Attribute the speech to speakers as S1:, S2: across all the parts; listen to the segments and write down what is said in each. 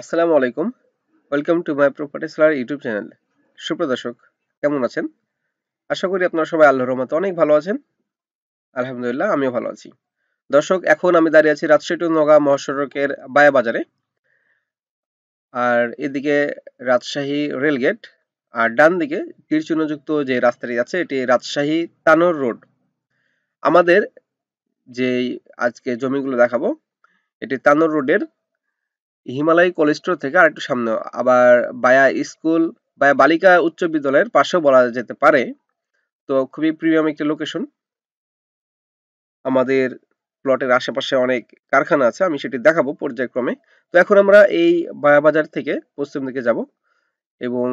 S1: আসসালামু আলাইকুম welcome to my property seller YouTube channel সুপ্রদর্শক কেমন আছেন আশা করি আপনারা সবাই আল্লাহর রহমতে অনেক ভালো আছেন আলহামদুলিল্লাহ আমিও ভালো আছি দর্শক এখন আমি দাঁড়িয়ে আছি রাজশাহী টু নগা মহাসড়কের বায়া বাজারে আর এদিকে রাজশাহী রেলগেট আর ডান দিকে তীরচিহ্নযুক্ত যে রাস্তাটি আছে এটি রাজশাহী তানোর রোড আমাদের যে আজকে জমিগুলো দেখাবো এটি তানোর রোডের হিমালয় কলেজ স্টোর থেকে আরেকটু সামনে আবার বায়া স্কুল বায়া বালিকা উচ্চ বিদ্যালয়ের পাশেও বলা যেতে পারে তো খুবই প্রিমিয়াম একটি লোকেশন আমাদের প্লটের আশেপাশে অনেক কারখানা আছে আমি সেটি দেখাবো পর্যায়ক্রমে তো এখন আমরা এই বায়া বাজার থেকে পশ্চিম দিকে যাব এবং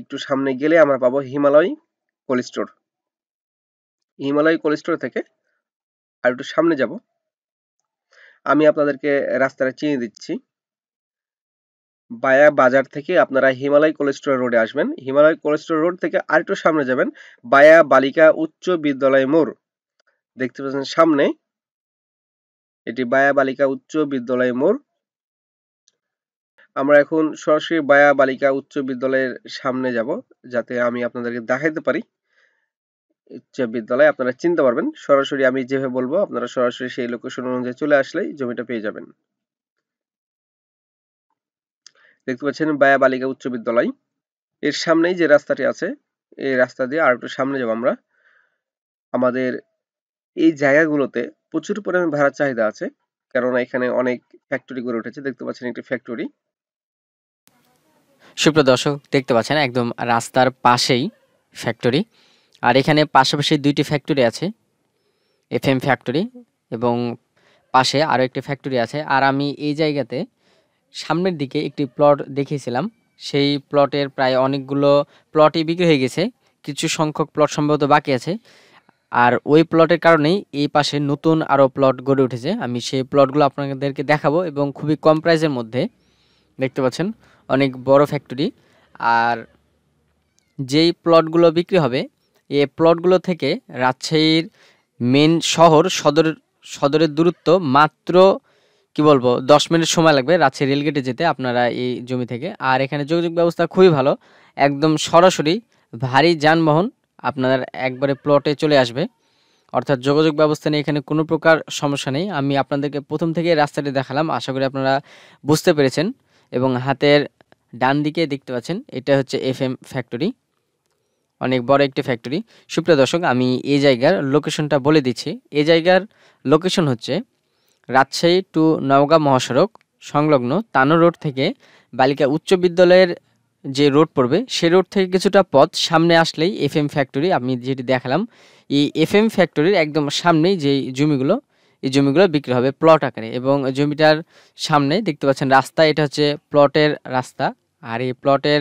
S1: একটু সামনে গেলে আমরা পাবো Himalaya cold store Himalaya cold store থেকে আর একটু সামনে যাব আমি আপনাদেরকে রাস্তাটা চিনিয়ে দিচ্ছি বায়া বাজার থেকে আপনারা হিমালয় কোলেস্ট্রল রোডে আসবেন হিমালয় কোলেস্ট্রল রোড থেকে আরেকটু সামনে যাবেন বায়া বালিকা উচ্চ বিদ্যালয় মোড় দেখতে পাচ্ছেন সামনে এটি বায়া বালিকা উচ্চ বিদ্যালয় মোড় আমরা এখন সরাসরি বায়া বালিকা উচ্চ বিদ্যালয়ের সামনে যাব যাতে আমি আপনাদেরকে দেখাইতে পারি উচ্চ বিদ্যালয় আপনারা চিনতে পারবেন সরাসরি আমি যেভাবে বলবো আপনারা সরাসরি সেই লোকেশন অনুযায়ী চলে আসলেই জমিটা পেয়ে যাবেন দেখতে পাচ্ছেন বায়া বালিকা উচ্চ বিদ্যালয় এর সামনেই যে রাস্তাটি আছে এই রাস্তা দিয়ে আর একটু সামনে যাবো আমরা আমাদের এই জায়গাগুলোতে প্রচুর পরিমাণ ভাড়ার চাহিদা আছে কেননা এখানে অনেক ফ্যাক্টরি গড়ে উঠেছে দেখতে পাচ্ছেন একটি ফ্যাক্টরি
S2: সুপ্রিয় দর্শক দেখতে পাচ্ছেন একদম রাস্তার পাশেই ফ্যাক্টরি আর এখানে পাশাপাশি দুইটি ফ্যাক্টরি আছে এফএম ফ্যাক্টরি এবং পাশে আরও একটি ফ্যাক্টরি আছে আর আমি এই জায়গাতে সামনের দিকে একটি প্লট দেখিয়েছিলাম সেই প্লটের প্রায় অনেকগুলো প্লটই বিক্রি হয়ে গেছে কিছু সংখ্যক প্লট সম্ভবত বাকি আছে আর ওই প্লটের কারণেই এই পাশে নতুন আরও প্লট গড়ে উঠেছে আমি সেই প্লটগুলো আপনাদেরকে দেখাবো এবং খুবই কম প্রাইসের মধ্যে দেখতে পাচ্ছেন অনেক বড় ফ্যাক্টরি আর যেই প্লটগুলো বিক্রি হবে এই প্লটগুলো থেকে রাজশাহীর মেন শহর সদর সদরের দূরত্ব মাত্র কি বলবো দশ মিনিট সময় লাগবে রাজশাহী রেলগেটে যেতে আপনারা এই জমি থেকে আর এখানে যোগাযোগ ব্যবস্থা খুবই ভালো একদম সরাসরি ভারী যানবাহন আপনার একবারে প্লটে চলে আসবে অর্থাৎ যোগাযোগ ব্যবস্থা নিয়ে এখানে কোনো প্রকার সমস্যা নেই আমি আপনাদেরকে প্রথম থেকে রাস্তাটি দেখালাম আশা করি আপনারা বুঝতে পেরেছেন এবং হাতের ডান দিকে দেখতে পাচ্ছেন এটা হচ্ছে এফ এম ফ্যাক্টরি অনেক বড় একটি ফ্যাক্টরি সুপ্রিয় দর্শক আমি এই জায়গার লোকেশনটা বলে দিচ্ছি এই জায়গার লোকেশন হচ্ছে রাজশাহী টু নওগাঁ মহাসড়ক সংলগ্ন তানো রোড থেকে বালিকা উচ্চ বিদ্যালয়ের যে রোড পড়বে সে রোড থেকে কিছুটা পথ সামনে আসলেই এফ এম ফ্যাক্টরি আমি যেটি দেখালাম এই এফ এম ফ্যাক্টরির একদম সামনেই যে জমিগুলো এই জমিগুলো বিক্রি হবে প্লট আকারে এবং জমিটার সামনে দেখতে পাচ্ছেন রাস্তা এটা হচ্ছে প্লটের রাস্তা আর এই প্লটের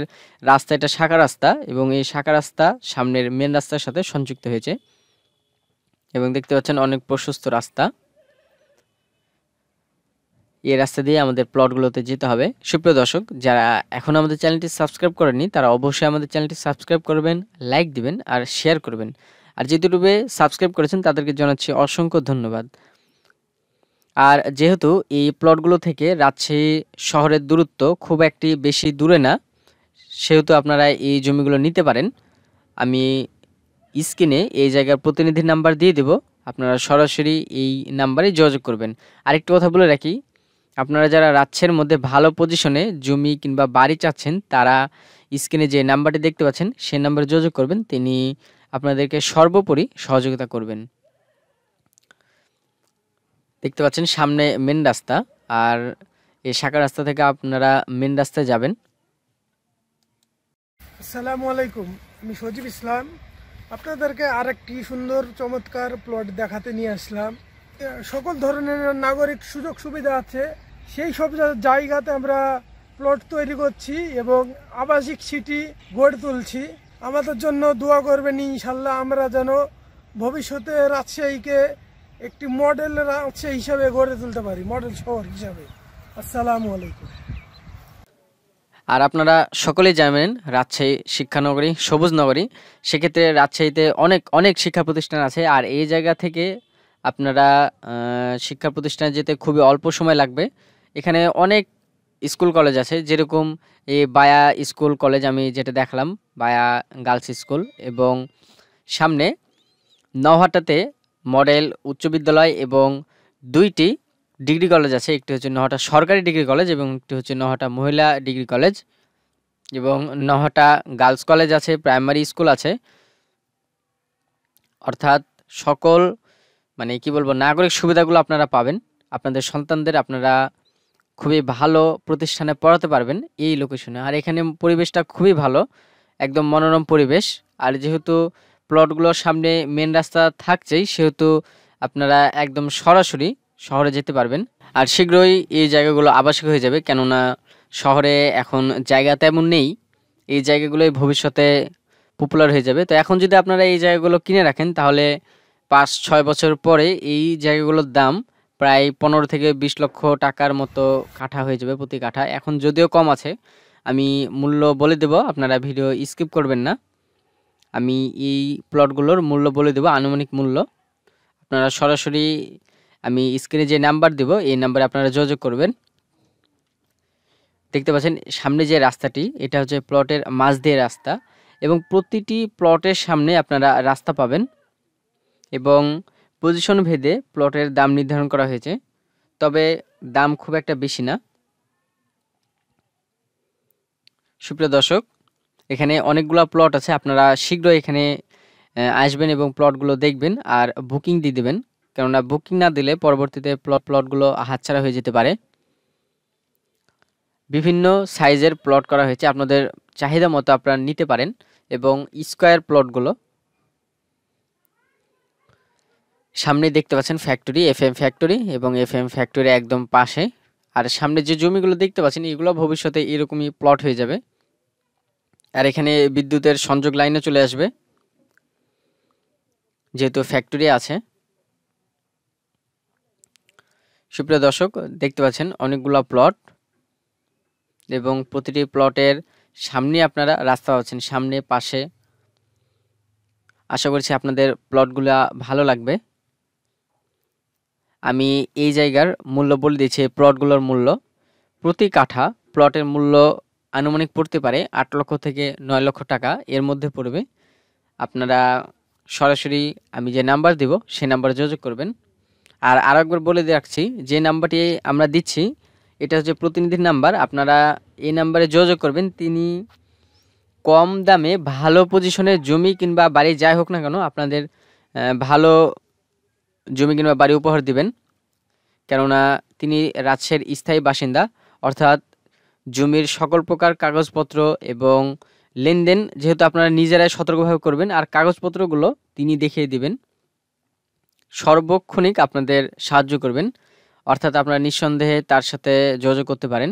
S2: রাস্তা এটা শাখা রাস্তা এবং এই শাখা রাস্তা সামনের মেন রাস্তার সাথে সংযুক্ত হয়েছে এবং দেখতে পাচ্ছেন অনেক প্রশস্ত রাস্তা এই রাস্তা দিয়ে আমাদের প্লটগুলোতে যেতে হবে সুপ্রিয় দর্শক যারা এখন আমাদের চ্যানেলটি সাবস্ক্রাইব করেনি তারা অবশ্যই আমাদের চ্যানেলটি সাবস্ক্রাইব করবেন লাইক দিবেন আর শেয়ার করবেন আর যেটুকুবে সাবস্ক্রাইব করেছেন তাদেরকে জানাচ্ছি অসংখ্য ধন্যবাদ আর যেহেতু এই প্লটগুলো থেকে রাজশাহী শহরের দূরত্ব খুব একটি বেশি দূরে না সেহেতু আপনারা এই জমিগুলো নিতে পারেন আমি স্ক্রিনে এই জায়গার প্রতিনিধির নাম্বার দিয়ে দেব আপনারা সরাসরি এই নাম্বারে যোগাযোগ করবেন আরেকটি কথা বলে রাখি আপনারা যারা রাজ্যের মধ্যে ভালো পজিশনে জমি কিংবা বাড়ি চাচ্ছেন তারা স্ক্রিনে যে নাম্বারটি দেখতে পাচ্ছেন সে নাম্বারে যোগাযোগ করবেন তিনি আপনাদেরকে সর্বোপরি সহযোগিতা করবেন দেখতে পাচ্ছেন সামনে মেন রাস্তা আর এই শাখা রাস্তা থেকে আপনারা মেন রাস্তায় যাবেন
S1: আসসালামু আলাইকুম আমি সজীব ইসলাম আপনাদেরকে আরেকটি সুন্দর চমৎকার প্লট দেখাতে নিয়ে আসলাম সকল ধরনের নাগরিক সুযোগ সুবিধা আছে সেই সব জায়গাতে আমরা প্লট তৈরি করছি এবং আবাসিক সিটি গড়ে তুলছি আমাদের জন্য দোয়া করবেন ইনশাল্লাহ আমরা যেন ভবিষ্যতে রাজশাহীকে একটি মডেল রাজশাহী হিসাবে গড়ে তুলতে পারি মডেল শহর হিসাবে আসসালামু আলাইকুম
S2: আর আপনারা সকলেই জানেন রাজশাহী শিক্ষানগরী সবুজ নগরী সেক্ষেত্রে রাজশাহীতে অনেক অনেক শিক্ষা প্রতিষ্ঠান আছে আর এই জায়গা থেকে আপনারা শিক্ষা প্রতিষ্ঠানে যেতে খুবই অল্প সময় লাগবে এখানে অনেক স্কুল কলেজ আছে যেরকম এই বায়া স্কুল কলেজ আমি যেটা দেখলাম বায়া গার্লস স্কুল এবং সামনে নহাটাতে মডেল উচ্চ বিদ্যালয় এবং দুইটি ডিগ্রি কলেজ আছে একটি হচ্ছে নহাটা সরকারি ডিগ্রি কলেজ এবং একটি হচ্ছে নহাটা মহিলা ডিগ্রি কলেজ এবং নহাটা গার্লস কলেজ আছে প্রাইমারি স্কুল আছে অর্থাৎ সকল মানে কি বলবো নাগরিক সুবিধাগুলো আপনারা পাবেন আপনাদের সন্তানদের আপনারা খুবই ভালো প্রতিষ্ঠানে পড়াতে পারবেন এই লোকেশনে আর এখানে পরিবেশটা খুবই ভালো একদম মনোরম পরিবেশ আর যেহেতু প্লটগুলোর সামনে মেন রাস্তা থাকছেই সেহেতু আপনারা একদম সরাসরি শহরে যেতে পারবেন আর শীঘ্রই এই জায়গাগুলো আবাসিক হয়ে যাবে কেননা শহরে এখন জায়গা তেমন নেই এই জায়গাগুলোই ভবিষ্যতে পপুলার হয়ে যাবে তো এখন যদি আপনারা এই জায়গাগুলো কিনে রাখেন তাহলে পাঁচ ছয় বছর পরে এই জায়গাগুলোর দাম প্রায় পনেরো থেকে বিশ লক্ষ টাকার মতো কাঠা হয়ে যাবে প্রতি কাঠা এখন যদিও কম আছে আমি মূল্য বলে দেব আপনারা ভিডিও স্কিপ করবেন না আমি এই প্লটগুলোর মূল্য বলে দেব আনুমানিক মূল্য আপনারা সরাসরি আমি স্ক্রিনে যে নাম্বার দেব এই নাম্বারে আপনারা যোগাযোগ করবেন দেখতে পাচ্ছেন সামনে যে রাস্তাটি এটা হচ্ছে প্লটের মাঝ দিয়ে রাস্তা এবং প্রতিটি প্লটের সামনে আপনারা রাস্তা পাবেন এবং পজিশন ভেদে প্লটের দাম নির্ধারণ করা হয়েছে তবে দাম খুব একটা বেশি না সুপ্রিয় দর্শক এখানে অনেকগুলো প্লট আছে আপনারা শীঘ্রই এখানে আসবেন এবং প্লটগুলো দেখবেন আর বুকিং দিয়ে দেবেন কেননা বুকিং না দিলে পরবর্তীতে প্লট প্লটগুলো হাতছাড়া হয়ে যেতে পারে বিভিন্ন সাইজের প্লট করা হয়েছে আপনাদের চাহিদা মতো আপনারা নিতে পারেন এবং স্কোয়ার প্লটগুলো সামনে দেখতে পাচ্ছেন ফ্যাক্টরি এফ এম ফ্যাক্টরি এবং এফ এম ফ্যাক্টরি একদম পাশে আর সামনে যে জমিগুলো দেখতে পাচ্ছেন এগুলো ভবিষ্যতে এরকমই প্লট হয়ে যাবে আর এখানে বিদ্যুতের সংযোগ লাইনে চলে আসবে যেহেতু ফ্যাক্টরি আছে সুপ্রিয় দর্শক দেখতে পাচ্ছেন অনেকগুলো প্লট এবং প্রতিটি প্লটের সামনে আপনারা রাস্তা পাচ্ছেন সামনে পাশে আশা করছি আপনাদের প্লটগুলা ভালো লাগবে আমি এই জায়গার মূল্য বলে দিয়েছি প্লটগুলোর মূল্য প্রতি কাঠা প্লটের মূল্য আনুমানিক পড়তে পারে আট লক্ষ থেকে নয় লক্ষ টাকা এর মধ্যে পড়বে আপনারা সরাসরি আমি যে নাম্বার দেবো সে নাম্বার যোগাযোগ করবেন আর আরেকবার বলে রাখছি যে নাম্বারটি আমরা দিচ্ছি এটা হচ্ছে প্রতিনিধির নাম্বার আপনারা এই নাম্বারে যোগাযোগ করবেন তিনি কম দামে ভালো পজিশনের জমি কিংবা বাড়ি যাই হোক না কেন আপনাদের ভালো জমি কিংবা বাড়ি উপহার দিবেন কেননা তিনি রাজশাহীর স্থায়ী বাসিন্দা অর্থাৎ জমির সকল প্রকার কাগজপত্র এবং লেনদেন যেহেতু আপনারা নিজেরাই সতর্কভাবে করবেন আর কাগজপত্রগুলো তিনি দেখিয়ে দিবেন সর্বক্ষণিক আপনাদের সাহায্য করবেন অর্থাৎ আপনারা নিঃসন্দেহে তার সাথে যোগাযোগ করতে পারেন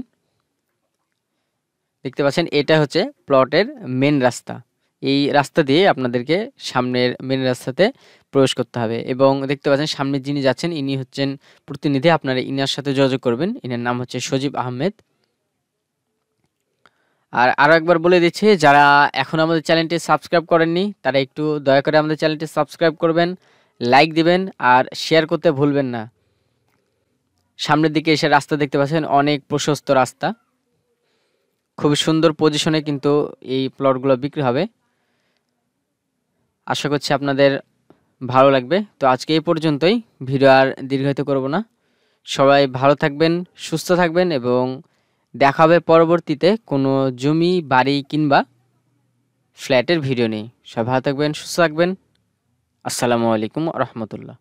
S2: দেখতে পাচ্ছেন এটা হচ্ছে প্লটের মেন রাস্তা এই রাস্তা দিয়ে আপনাদেরকে সামনের মেন রাস্তাতে প্রবেশ করতে হবে এবং দেখতে পাচ্ছেন সামনে যিনি যাচ্ছেন ইনি হচ্ছেন প্রতিনিধি আপনারা ইনার সাথে যোগাযোগ করবেন ইনার নাম হচ্ছে সজীব আহমেদ আর আরও একবার বলে দিচ্ছে যারা এখন আমাদের চ্যানেলটি সাবস্ক্রাইব করেননি তারা একটু দয়া করে আমাদের চ্যানেলটি সাবস্ক্রাইব করবেন লাইক দিবেন আর শেয়ার করতে ভুলবেন না সামনের দিকে এসে রাস্তা দেখতে পাচ্ছেন অনেক প্রশস্ত রাস্তা খুব সুন্দর পজিশনে কিন্তু এই প্লটগুলো বিক্রি হবে আশা করছি আপনাদের ভালো লাগবে তো আজকে এই পর্যন্তই ভিডিও আর দীর্ঘায়িত করব না সবাই ভালো থাকবেন সুস্থ থাকবেন এবং দেখা হবে পরবর্তীতে কোনো জমি বাড়ি কিংবা ফ্ল্যাটের ভিডিও নেই সবাই ভালো থাকবেন সুস্থ থাকবেন আসসালামু আলাইকুম রহমতুল্লাহ